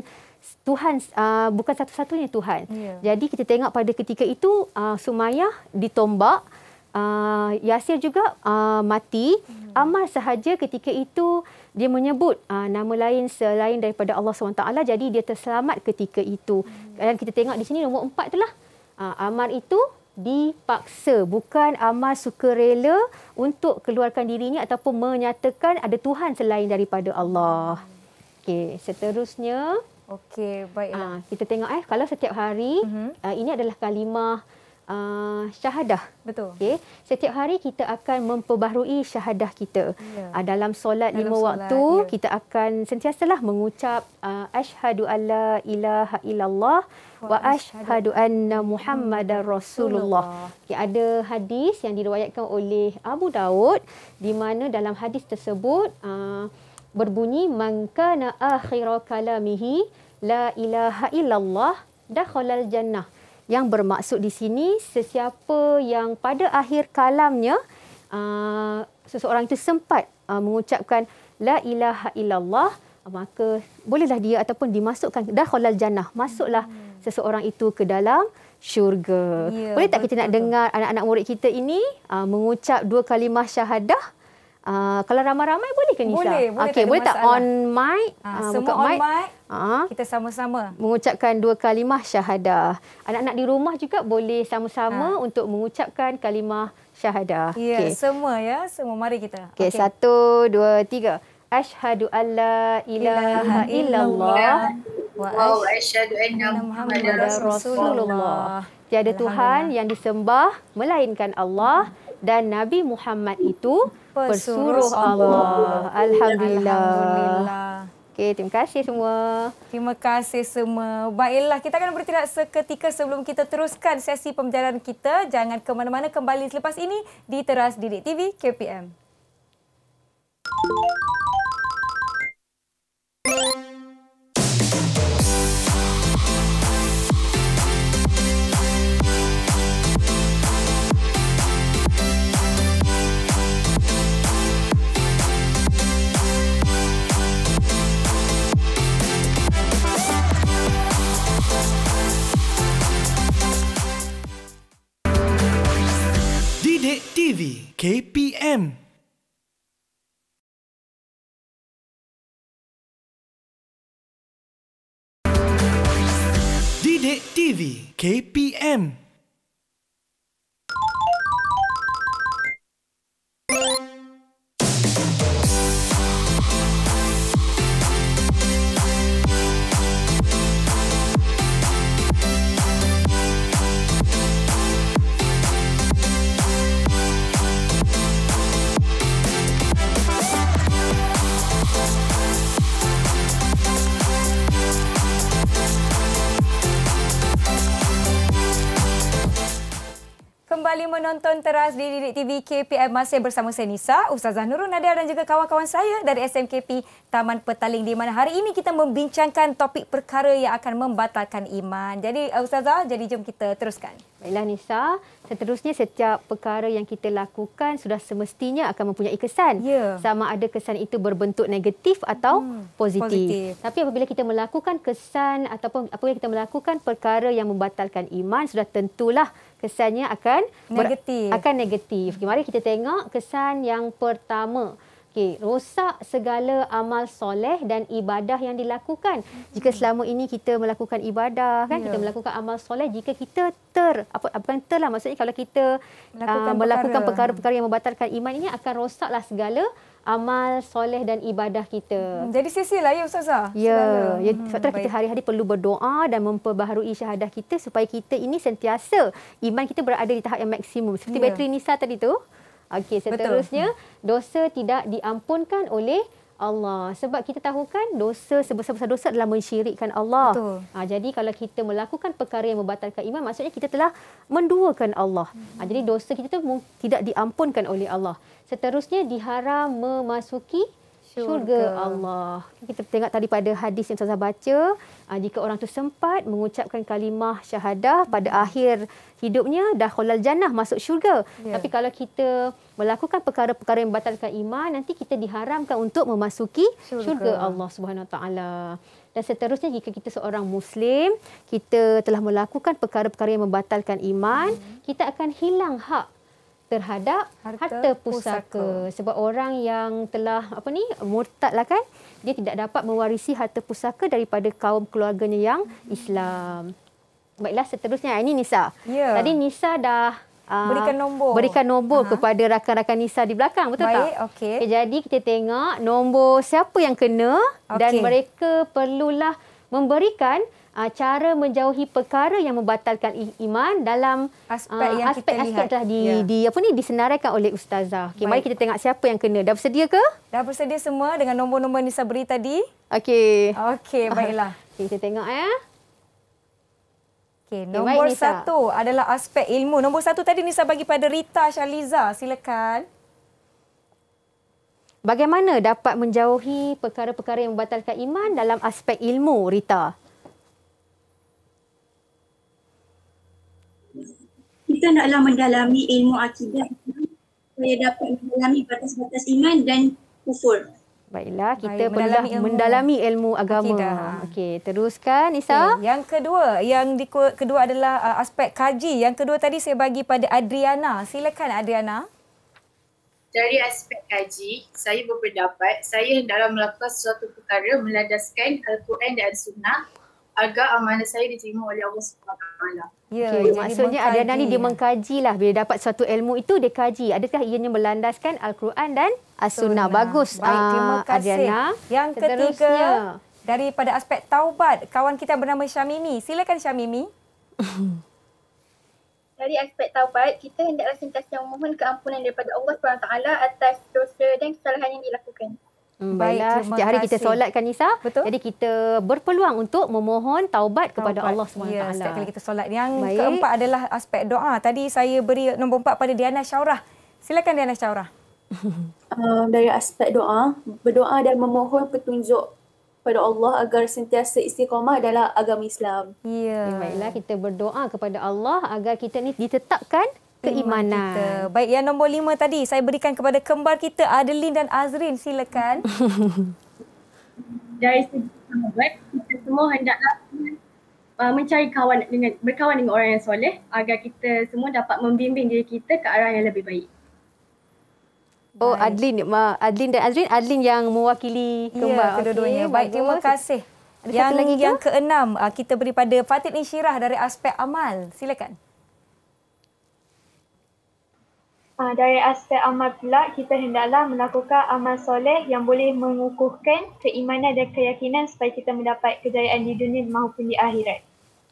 Tuhan uh, bukan satu-satunya Tuhan. Yeah. Jadi kita tengok pada ketika itu uh, Sumayyah ditombak, uh, Yasir juga uh, mati, mm-hmm. Ammar sahaja ketika itu dia menyebut uh, nama lain selain daripada Allah SWT. Jadi dia terselamat ketika itu. Hmm. Dan kita tengok di sini nombor empat itulah. Uh, ah, Amar itu dipaksa. Bukan Amar sukarela untuk keluarkan dirinya ataupun menyatakan ada Tuhan selain daripada Allah. Hmm. Okey, seterusnya. Okey, baiklah. Uh, kita tengok eh. Kalau setiap hari, uh-huh. uh, ini adalah kalimah uh, syahadah. Betul. Okay. Setiap hari kita akan memperbaharui syahadah kita. Ya. Uh, dalam solat dalam lima solat, waktu, ya. kita akan sentiasalah mengucap uh, ah, Ashadu alla ilaha illallah wa ashadu anna muhammadar rasulullah. Okay, ada hadis yang diriwayatkan oleh Abu Daud di mana dalam hadis tersebut uh, berbunyi man kana kalamihi la ilaha illallah dakhala jannah. Hmm yang bermaksud di sini sesiapa yang pada akhir kalamnya uh, seseorang itu sempat uh, mengucapkan la ilaha illallah uh, maka bolehlah dia ataupun dimasukkan dah dakhalal jannah masuklah hmm. seseorang itu ke dalam syurga ya, boleh tak betul, kita nak dengar anak-anak murid kita ini uh, mengucap dua kalimah syahadah Uh, kalau ramai-ramai boleh ke Nisha? Boleh, boleh. Okey, boleh tak masalah. on mic? Ha, uh, semua on mic. mic. Uh, kita sama-sama mengucapkan dua kalimah syahadah. Anak-anak di rumah juga boleh sama-sama ha. untuk mengucapkan kalimah syahadah. Ya, okay. semua ya, semua mari kita. Okey, okay. satu, dua, tiga. Ashhadu alla ilaha illallah wa ashhadu anna muhammadar rasulullah. Tiada Tuhan yang disembah melainkan Allah dan Nabi Muhammad itu Pesuruh Allah. Allah. Alhamdulillah. Okay, terima kasih semua. Terima kasih semua. Baiklah, kita akan bertindak seketika sebelum kita teruskan sesi pembelajaran kita. Jangan ke mana-mana kembali selepas ini di Teras Didik TV KPM. Thank you. Kiwi KPM Didik TV KPM kembali menonton teras di Didik TV KPM masih bersama saya Nisa, Ustazah Nurul Nadia dan juga kawan-kawan saya dari SMKP Taman Petaling di mana hari ini kita membincangkan topik perkara yang akan membatalkan iman. Jadi Ustazah, jadi jom kita teruskan. Baiklah Nisa, seterusnya setiap perkara yang kita lakukan sudah semestinya akan mempunyai kesan. Ya. Sama ada kesan itu berbentuk negatif atau hmm, positif. positif. Tapi apabila kita melakukan kesan ataupun apabila kita melakukan perkara yang membatalkan iman, sudah tentulah kesannya akan negatif. Ber- akan negatif. Okay, mari kita tengok kesan yang pertama. Okey, rosak segala amal soleh dan ibadah yang dilakukan. Jika hmm. selama ini kita melakukan ibadah, kan ya. kita melakukan amal soleh, jika kita ter apa bukan terlah maksudnya kalau kita melakukan, ah, perkara. perkara yang membatalkan iman ini akan rosaklah segala amal soleh dan ibadah kita. Hmm, jadi lah ya ustazah. Ya, ya, ya hmm, sebab hmm, kita hari-hari perlu berdoa dan memperbaharui syahadah kita supaya kita ini sentiasa iman kita berada di tahap yang maksimum. Seperti ya. bateri Nisa tadi tu. Okey, seterusnya Betul. dosa tidak diampunkan oleh Allah. Sebab kita tahu kan dosa sebesar-besar dosa adalah mensyirikkan Allah. Ha, jadi kalau kita melakukan perkara yang membatalkan iman maksudnya kita telah menduakan Allah. Ha, jadi dosa kita itu tidak diampunkan oleh Allah. Seterusnya diharam memasuki syurga, syurga Allah. Kita tengok tadi pada hadis yang saya baca, uh, jika orang tu sempat mengucapkan kalimah syahadah pada hmm. akhir hidupnya dah kholal jannah masuk syurga. Yeah. Tapi kalau kita melakukan perkara-perkara yang membatalkan iman, nanti kita diharamkan untuk memasuki syurga, syurga Allah Subhanahu taala. Dan seterusnya jika kita seorang muslim, kita telah melakukan perkara-perkara yang membatalkan iman, hmm. kita akan hilang hak terhadap harta, harta pusaka. pusaka sebab orang yang telah apa ni murtad lah kan dia tidak dapat mewarisi harta pusaka daripada kaum keluarganya yang hmm. Islam. Baiklah seterusnya ini Nisa. Ya. Tadi Nisa dah ah, berikan nombor berikan nombor uh kepada rakan-rakan Nisa di belakang betul Baik, tak? Okay. okay. Jadi kita tengok nombor siapa yang kena okay. dan mereka perlulah memberikan uh, cara menjauhi perkara yang membatalkan iman dalam aspek-aspek uh, aspek ah, aspek telah di, ya. di apa ni disenaraikan oleh ustazah. Okey, mari kita tengok siapa yang kena. Dah bersedia ke? Dah bersedia semua dengan nombor-nombor Nisa beri tadi? Okey. Okey, ah, baiklah. Okay, kita tengok ya. Okey, nombor okay, satu adalah aspek ilmu. Nombor satu tadi Nisa bagi pada Rita Shaliza. Silakan. Bagaimana dapat menjauhi perkara-perkara yang membatalkan iman dalam aspek ilmu, Rita? kita naklah mendalami ilmu akidah supaya dapat mendalami batas-batas iman dan kufur. Baiklah, kita Baik, mendalami, ilmu. mendalami ilmu agama. Okey, teruskan Isa. Okay, yang kedua, yang di, kedua adalah uh, aspek kaji. Yang kedua tadi saya bagi pada Adriana. Silakan Adriana. Dari aspek kaji, saya berpendapat saya dalam melakukan sesuatu perkara melandaskan Al-Quran dan Sunnah Agak amanah saya diterima oleh Allah Swt. Ya, okay, maksudnya Adriana ni dia lah, bila dapat suatu ilmu itu dia kaji. Adakah ianya melandaskan al-Quran dan as-sunnah? Bagus. Baik, terima ah, kasih. Adriana. Yang ketiga daripada aspek taubat, kawan kita bernama Syamimi. Silakan Syamimi. Dari aspek taubat, kita hendaklah sentiasa memohon keampunan daripada Allah SWT atas dosa dan kesalahan yang dilakukan. Hmm, baiklah, Baik, setiap hari kita solat kan Nisa. Betul. Jadi kita berpeluang untuk memohon taubat kepada taubat. Allah SWT. Ya, setiap kali kita solat. Yang Baik. keempat adalah aspek doa. Tadi saya beri nombor empat pada Diana Syaurah. Silakan Diana Syaurah. Um, dari aspek doa, berdoa dan memohon petunjuk kepada Allah agar sentiasa istiqamah dalam agama Islam. Ya. Eh, baiklah, kita berdoa kepada Allah agar kita ni ditetapkan keimanan. Kita. Baik, yang nombor lima tadi saya berikan kepada kembar kita Adeline dan Azrin. Silakan. Dari segi kita semua hendaklah uh, mencari kawan dengan berkawan dengan orang yang soleh agar kita semua dapat membimbing diri kita ke arah yang lebih baik. Oh, Adlin, Adlin dan Azrin, Adlin yang mewakili ya, kembar yeah, kedua-duanya. Okay. Baik, terima kasih. Ada yang, lagi yang keenam, uh, kita beri pada Fatin Insyirah dari aspek amal. Silakan. Uh, dari aspek amal pula, kita hendaklah melakukan amal soleh yang boleh mengukuhkan keimanan dan keyakinan supaya kita mendapat kejayaan di dunia maupun di akhirat.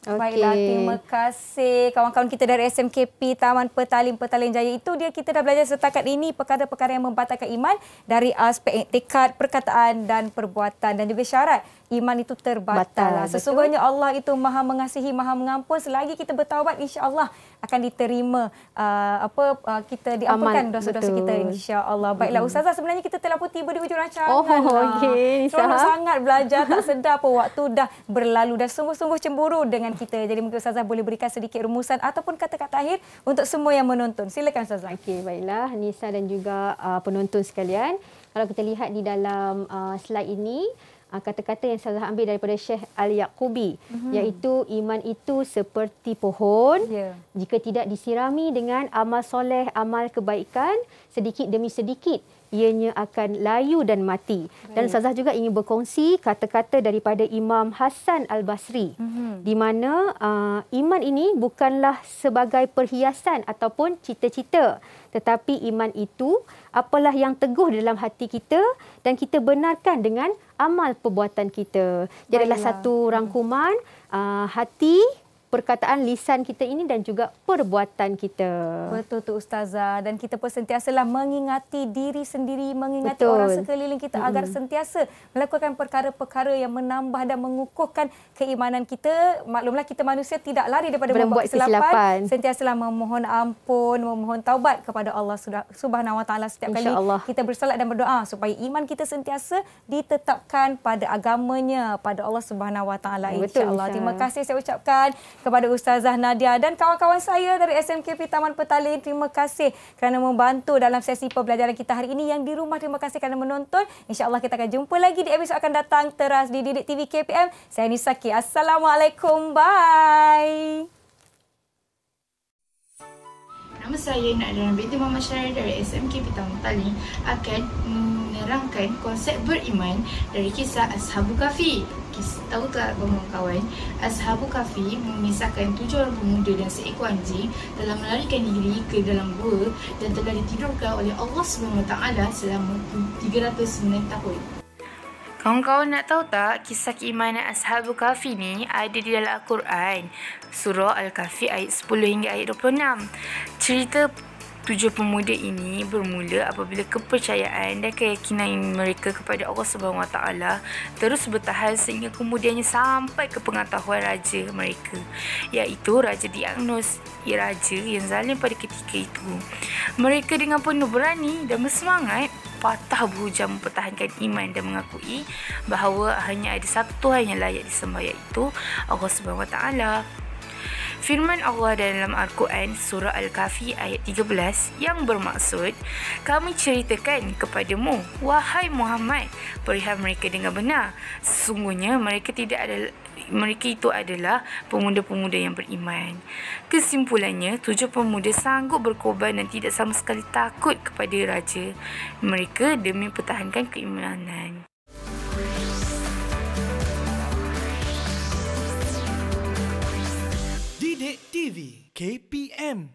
Okay. Baiklah, terima kasih kawan-kawan kita dari SMKP Taman Petaling Petaling Jaya. Itu dia kita dah belajar setakat ini perkara-perkara yang membatalkan iman dari aspek tekad, perkataan dan perbuatan dan juga syarat iman itu terbatal. Batal, Sesungguhnya betul. Allah itu maha mengasihi, maha mengampun. Selagi kita bertawab, insyaAllah akan diterima uh, apa uh, kita diampunkan dosa-dosa kita insyaAllah. Baiklah hmm. Ustazah, sebenarnya kita telah pun tiba di ujung rancangan. Oh, ah, okay. Seronok sangat belajar, tak sedar pun waktu dah berlalu dah sungguh-sungguh cemburu dengan kita. Jadi mungkin Ustazah boleh berikan sedikit rumusan ataupun kata-kata akhir untuk semua yang menonton. Silakan Ustazah. Okey, baiklah Nisa dan juga uh, penonton sekalian. Kalau kita lihat di dalam uh, slide ini, Ah, kata-kata yang saya ambil daripada Syekh Ali Yaqubi mm-hmm. iaitu iman itu seperti pohon yeah. jika tidak disirami dengan amal soleh amal kebaikan sedikit demi sedikit ianya akan layu dan mati. Dan Ustazah juga ingin berkongsi kata-kata daripada Imam Hasan Al-Basri. Mm-hmm. Di mana uh, iman ini bukanlah sebagai perhiasan ataupun cita-cita. Tetapi iman itu apalah yang teguh dalam hati kita dan kita benarkan dengan amal perbuatan kita. Dia adalah satu mhm. rangkuman uh, hati, perkataan lisan kita ini dan juga perbuatan kita. Betul tu ustazah dan kita pun sentiasalah mengingati diri sendiri, mengingati Betul. orang sekeliling kita mm. agar sentiasa melakukan perkara-perkara yang menambah dan mengukuhkan keimanan kita. Maklumlah kita manusia tidak lari daripada membuat kesilapan. kesilapan. Sentiasalah memohon ampun, memohon taubat kepada Allah Subhanahu Wa setiap kali kita bersalat dan berdoa supaya iman kita sentiasa ditetapkan pada agamanya, pada Allah Subhanahu Wa Insya-Allah. Terima kasih saya ucapkan kepada Ustazah Nadia dan kawan-kawan saya dari SMKP Taman Petaling. Terima kasih kerana membantu dalam sesi pembelajaran kita hari ini yang di rumah. Terima kasih kerana menonton. InsyaAllah kita akan jumpa lagi di episod akan datang teras di Didik TV KPM. Saya Nisaki. Assalamualaikum. Bye. Nama saya Nak Dalam video Mama Syari dari SMK Pitang Mutali akan menerangkan konsep beriman dari kisah Ashabu Kafi tahu tak kawan-kawan Ashabu Kafi memisahkan tujuh orang pemuda dan seekor anjing telah melarikan diri ke dalam gua dan telah ditidurkan oleh Allah SWT selama 309 tahun Kawan-kawan nak tahu tak kisah keimanan Ashabu Kafi ni ada di dalam Al-Quran Surah Al-Kahfi ayat 10 hingga ayat 26 Cerita Tujuh pemuda ini bermula apabila kepercayaan dan keyakinan mereka kepada Allah Subhanahu Wa Taala terus bertahan sehingga kemudiannya sampai ke pengetahuan raja mereka iaitu raja diagnos ia raja yang zalim pada ketika itu. Mereka dengan penuh berani dan bersemangat patah berhujan mempertahankan iman dan mengakui bahawa hanya ada satu Tuhan yang layak disembah iaitu Allah Subhanahu Wa Taala firman Allah dalam Al-Quran surah Al-Kahfi ayat 13 yang bermaksud kami ceritakan kepadamu wahai Muhammad perihal mereka dengan benar sesungguhnya mereka tidak ada mereka itu adalah pemuda-pemuda yang beriman. Kesimpulannya, tujuh pemuda sanggup berkorban dan tidak sama sekali takut kepada raja mereka demi pertahankan keimanan. TV KPM